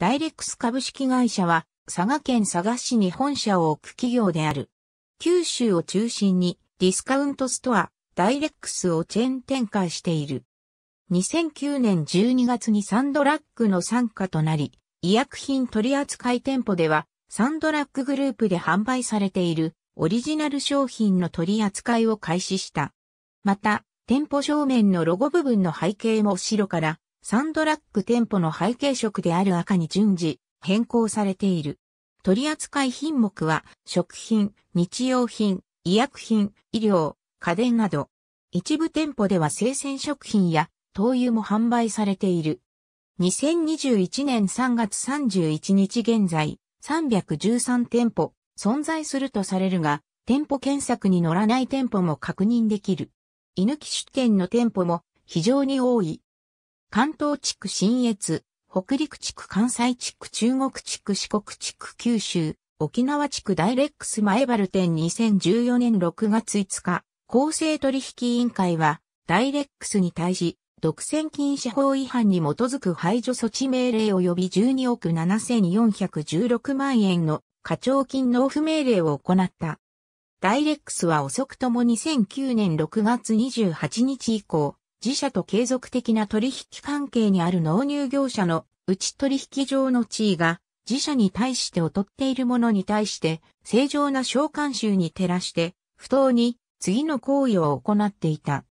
ダイレックス株式会社は、佐賀県佐賀市に本社を置く企業である。九州を中心にディスカウントストア、ダイレックスをチェーン展開している。2009年12月にサンドラックの参加となり、医薬品取扱店舗では、サンドラックグループで販売されているオリジナル商品の取り扱いを開始した。また、店舗正面のロゴ部分の背景も白からサンドラック店舗の背景色である赤に順次変更されている。取扱品目は食品、日用品、医薬品、医療、家電など。一部店舗では生鮮食品や灯油も販売されている。2021年3月31日現在、313店舗存在するとされるが、店舗検索に乗らない店舗も確認できる。犬木出店の店舗も非常に多い。関東地区新越、北陸地区関西地区中国地区四国地区九州、沖縄地区ダイレックス前原店2014年6月5日、公正取引委員会は、ダイレックスに対し、独占禁止法違反に基づく排除措置命令及び12億7416万円の課徴金納付命令を行った。ダイレックスは遅くとも2009年6月28日以降、自社と継続的な取引関係にある納入業者の内取引上の地位が自社に対して劣っているものに対して正常な召喚集に照らして不当に次の行為を行っていた。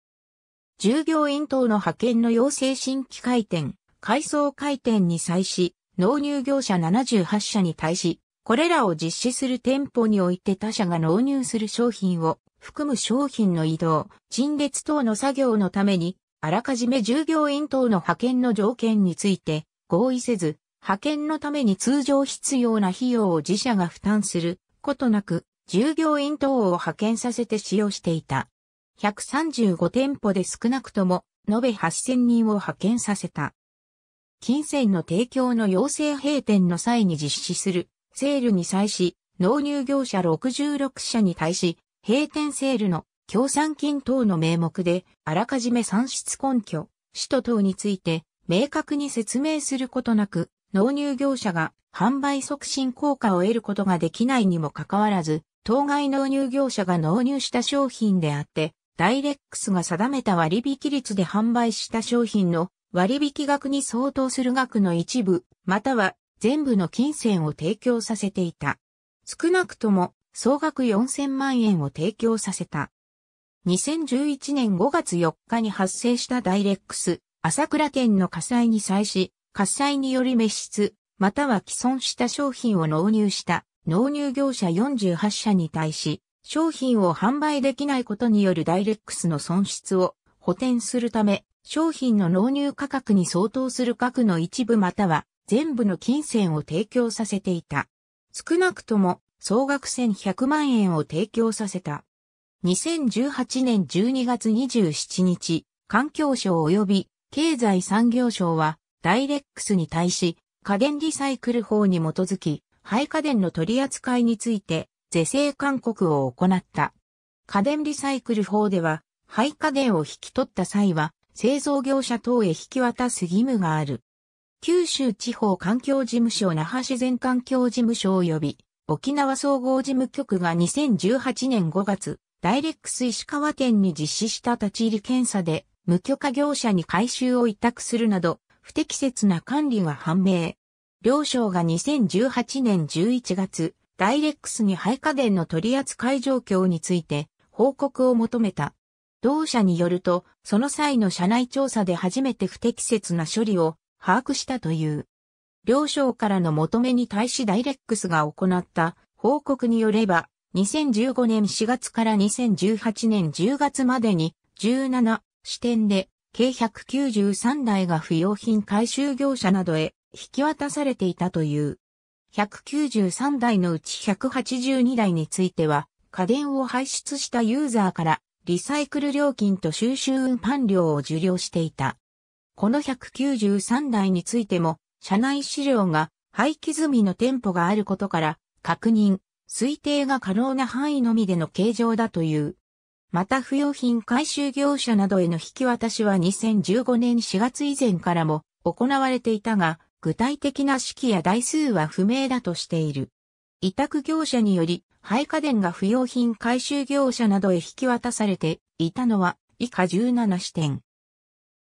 従業員等の派遣の要請新規回転、改装回転に際し、納入業者78社に対し、これらを実施する店舗において他社が納入する商品を含む商品の移動、陳列等の作業のために、あらかじめ従業員等の派遣の条件について合意せず、派遣のために通常必要な費用を自社が負担することなく、従業員等を派遣させて使用していた。135店舗で少なくとも、延べ8000人を派遣させた。金銭の提供の要請閉店の際に実施するセールに際し、納入業者66社に対し、閉店セールの協賛金等の名目で、あらかじめ算出根拠、使途等について、明確に説明することなく、納入業者が販売促進効果を得ることができないにもかかわらず、当該納入業者が納入した商品であって、ダイレックスが定めた割引率で販売した商品の割引額に相当する額の一部、または全部の金銭を提供させていた。少なくとも総額4000万円を提供させた。2011年5月4日に発生したダイレックス、朝倉店の火災に際し、火災により滅失、または既存した商品を納入した納入業者48社に対し、商品を販売できないことによるダイレックスの損失を補填するため、商品の納入価格に相当する額の一部または全部の金銭を提供させていた。少なくとも総額1100万円を提供させた。2018年12月27日、環境省及び経済産業省はダイレックスに対し家電リサイクル法に基づき廃家電の取り扱いについて是正勧告を行った。家電リサイクル法では廃家電を引き取った際は製造業者等へ引き渡す義務がある。九州地方環境事務所那覇自然環境事務所及び沖縄総合事務局が2018年5月、ダイレックス石川店に実施した立ち入り検査で、無許可業者に回収を委託するなど、不適切な管理が判明。両省が2018年11月、ダイレックスに廃家電の取扱い状況について報告を求めた。同社によると、その際の社内調査で初めて不適切な処理を把握したという。両省からの求めに対しダイレックスが行った報告によれば、2015年4月から2018年10月までに17支店で計193台が不要品回収業者などへ引き渡されていたという。193台のうち182台については、家電を排出したユーザーからリサイクル料金と収集運搬料を受領していた。この193台についても社内資料が廃棄済みの店舗があることから、確認、推定が可能な範囲のみでの形状だという。また不要品回収業者などへの引き渡しは2015年4月以前からも行われていたが、具体的な式や台数は不明だとしている。委託業者により、廃家電が不要品回収業者などへ引き渡されていたのは以下17支店。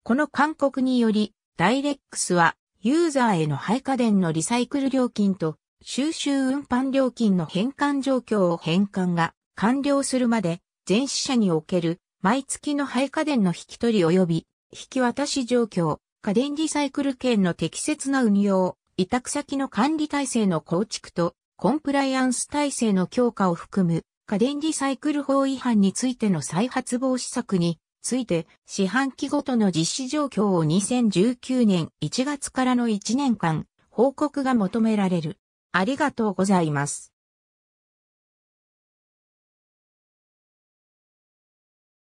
この勧告により、ダイレックスはユーザーへの廃家電のリサイクル料金と収集運搬料金の返還状況を返還が完了するまで全支社における毎月の廃家電の引き取り及び引き渡し状況、家電リサイクル券の適切な運用、委託先の管理体制の構築とコンプライアンス体制の強化を含む家電リサイクル法違反についての再発防止策について、四半期ごとの実施状況を2019年1月からの1年間、報告が求められる。ありがとうございます。